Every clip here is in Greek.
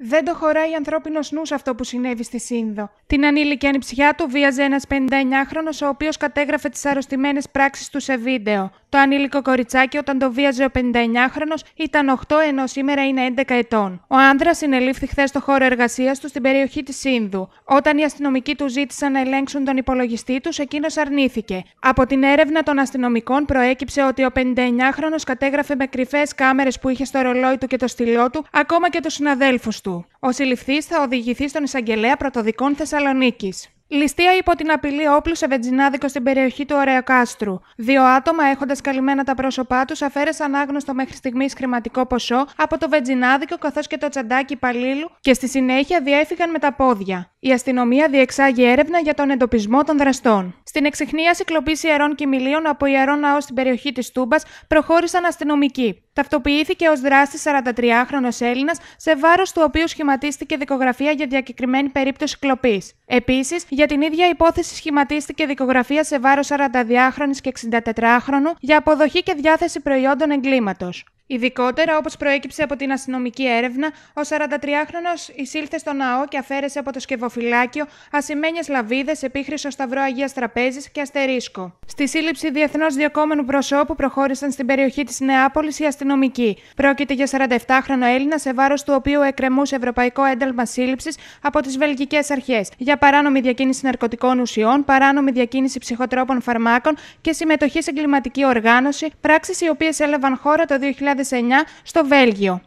Δεν το χωράει ανθρώπινος νους αυτό που συνέβη στη Σύνδο. Την ανήλικη ανιψιά του βίαζε ένας 59χρονο, ο οποίος κατέγραφε τις αρρωστημένες πράξεις του σε βίντεο. Το ανήλικο κοριτσάκι όταν το βίαζε ο 59χρονο ήταν 8 ενώ σήμερα είναι 11 ετών. Ο άνδρας συνελήφθη χθες στο χώρο εργασίας του στην περιοχή της Σύνδου. Όταν οι αστυνομικοί του ζήτησαν να ελέγξουν τον υπολογιστή τους, εκείνος αρνήθηκε. Από την έρευνα των αστυνομικών προέκυψε ότι ο 59χρονο κατέγραφε με κρυφές κάμερες που είχε στο ρολόι του και το στυλό του ακόμα και τους συναδέλφους του. Ο συλληφθής θα οδηγηθεί στον εισαγγελέα πρωτοδικών Θεσσαλονίκης. Ληστεία υπό την απειλή όπλου σε βενζινάδικο στην περιοχή του κάστρου. Δύο άτομα, έχοντας καλυμμένα τα πρόσωπά τους, αφαίρεσαν άγνωστο μέχρι στιγμής χρηματικό ποσό από το βενζινάδικο καθώς και το τσαντάκι υπαλλήλου και στη συνέχεια διέφυγαν με τα πόδια. Η αστυνομία διεξάγει έρευνα για τον εντοπισμό των δραστών. Στην εξυχνίαση κλοπής ιερών μιλίων από ιερό ναό στην περιοχή της Τούμπας προχώρησαν αστυνομικοί. Ταυτοποιήθηκε ως δράστης 43χρονο Έλληνας, σε βάρος του οποίου σχηματίστηκε δικογραφία για διακεκριμένη περίπτωση κλοπής. Επίσης, για την ίδια υπόθεση σχηματίστηκε δικογραφία σε βάρος 42χρονη και 64χρονου για αποδοχή και διάθεση προϊόντων εγκλήματος. Ειδικότερα, όπως προέκυψε από την αστυνομική έρευνα, ο 43χρονο εισήλθε στο ναό και αφαίρεσε από το σκευοφυλάκιο ασημένιες λαβίδες, επίχρυσο σταυρό Αγίας Τραπέζης και αστερίσκο. Στη σύλληψη διεθνώς διοκόμενου προσώπου προχώρησαν στην περιοχή της Νεάπολης οι αστυνομικοί. Πρόκειται για 47χρονο Έλληνα, σε βάρος του οποίου εκκρεμούσε ευρωπαϊκό ένταλμα σύλληψης από τις βελγικές αρχές για παράνομη διακίνηση ναρκωτικών ουσιών, παράνομη διακίνηση ψυχοτρόπων φαρμάκων και συμμετοχή σε εγκληματική οργάνωση, πράξεις οι οποίες έλαβαν χώρα το 2000 στο Βέλγιο.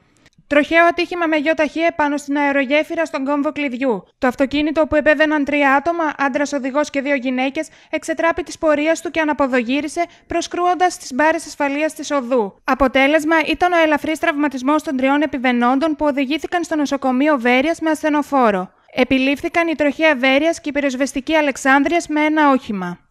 Τροχαίο ατύχημα με γιο ταχύ επάνω στην αερογέφυρα στον κόμβο κλειδιού. Το αυτοκίνητο που επέβαιναν τρία άτομα, άντρας οδηγός και δύο γυναίκες, εξετράπη τη πορεία του και αναποδογύρισε, προσκρούοντας τις μπάρες ασφαλείας της οδού. Αποτέλεσμα ήταν ο ελαφρύς τραυματισμός των τριών επιβενόντων που οδηγήθηκαν στο νοσοκομείο Βέρειας με ασθενοφόρο. Επιλήφθηκαν η τροχέα Βέρειας και η πυροσβεστική Αλεξάνδρειας με ένα όχημα.